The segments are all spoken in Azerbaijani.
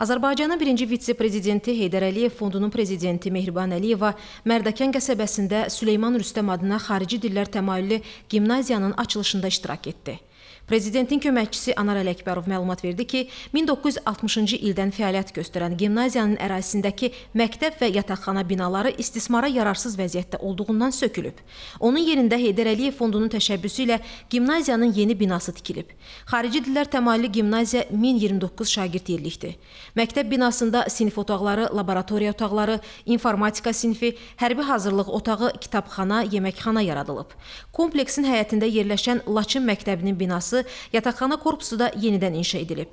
Azərbaycanın birinci vitse-prezidenti Heydər Əliyev fondunun prezidenti Mehriban Əliyeva Mərdəkan qəsəbəsində Süleyman Rüstəm adına xarici dillər təmayüllü gimnaziyanın açılışında iştirak etdi. Prezidentin köməkçisi Anar Ələkbərov məlumat verdi ki, 1960-cı ildən fəaliyyət göstərən gimnaziyanın ərazisindəki məktəb və yataqxana binaları istismara yararsız vəziyyətdə olduğundan sökülüb. Onun yerində Heydər Əliyev fondunun təşəbbüsü ilə gimnaziyanın yeni binası tikilib. Xarici dillər təmayüllü gimnaziya 1029 şagird yerlikdir. Məktəb binasında sinif otaqları, laboratoriya otaqları, informatika sinfi, hərbi hazırlıq otağı, kitabxana, yeməkxana yaradılıb. Kompleksin həyətində yerləşən Laçın məktəbinin binası binası, yataqxana korpusu da yenidən inşa edilib.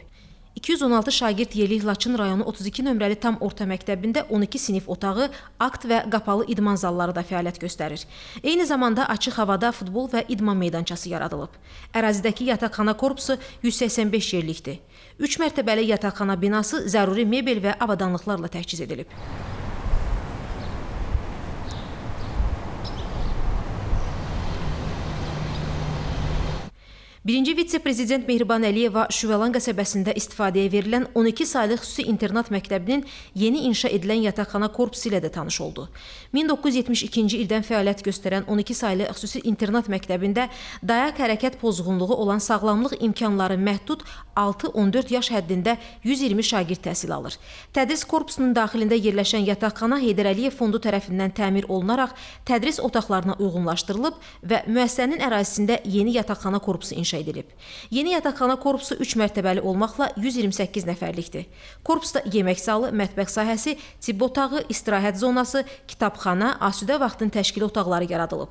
216 şagird yerlik Laçın rayonu 32 nömrəli tam orta məktəbində 12 sinif otağı, akt və qapalı idman zalları da fəaliyyət göstərir. Eyni zamanda açıq havada futbol və idman meydançası yaradılıb. Ərazidəki yataqxana korpusu 185 yerlikdir. 3 mərtəbəli yataqxana binası zəruri mebel və avadanlıqlarla təchiz edilib. Birinci vitse-prezident Mehriban Əliyeva Şüvəlan qəsəbəsində istifadəyə verilən 12 saylı xüsusi internat məktəbinin yeni inşa edilən yataqxana korpusu ilə də tanış oldu. 1972-ci ildən fəaliyyət göstərən 12 saylı xüsusi internat məktəbində dayaq hərəkət pozğunluğu olan sağlamlıq imkanları məhdud 6-14 yaş həddində 120 şagird təhsil alır. Tədris korpusunun daxilində yerləşən yataqxana Heydər Əliyev fondu tərəfindən təmir olunaraq tədris otaqlarına uyğunlaşdırılıb və müəssisənin ərazisində yeni yataqxana korpusu inşa edildi inşa edilib. Yeni yataqxana korpusu 3 mərtəbəli olmaqla 128 nəfərlikdir. Korpusda yemək zalı, mətbəx sahəsi, tibb otağı, istirahət zonası, kitabxana, asüdə vaxtın təşkili otaqları yaradılıb.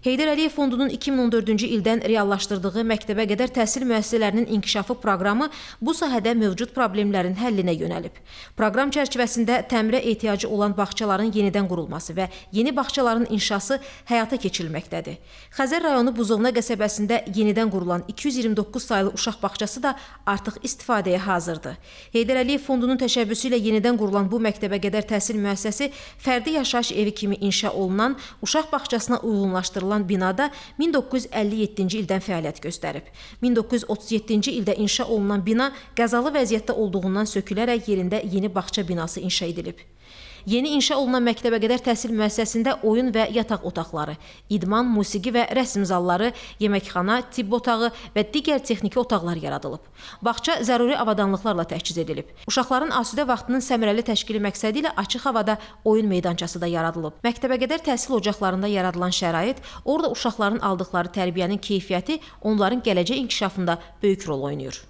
Heydər Əliyev Fondunun 2014-cü ildən reallaşdırdığı məktəbə qədər təhsil müəssisələrinin inkişafı proqramı bu sahədə mövcud problemlərin həllinə yönəlib. Proqram çərçivəsində təmirə ehtiyacı olan bağçaların yenidən qurulması və yeni bağçaların inşası həyata keçirilməkdədir. Xəzər rayonu Buzovna qəsəbəsində yenidən qurulan 229 saylı uşaq bağçası da artıq istifadəyə hazırdır. Heydər Əliyev Fondunun təşəbbüsü ilə yenidən qurulan bu məktəbə qədər təhsil müəssisəsi fərdi yaşayış evi kimi inşa olunan uşaq bağçasına uyğunlaşdırılıb aparılan binada 1957-ci ildən fəaliyyət göstərib. 1937-ci ildə inşa olunan bina qəzalı vəziyyətdə olduğundan sökülərək yerində yeni bağça binası inşa edilib. Yeni inşa olunan məktəbə qədər təhsil müəssisəsində oyun və yataq otaqları, idman, musiqi və rəsm zalları, yeməkxana, tibb otağı və digər texniki otaqlar yaradılıb. Bağça zəruri avadanlıqlarla təchiz edilib. Uşaqların asudə vaxtının səmərəli təşkili məqsədi ilə açıq havada oyun meydançası da yaradılıb. Məktəbə qədər təhsil ocaqlarında yaradılan şərait orada uşaqların aldıqları tərbiyənin keyfiyyəti onların gələcək inkişafında böyük rol oynayır.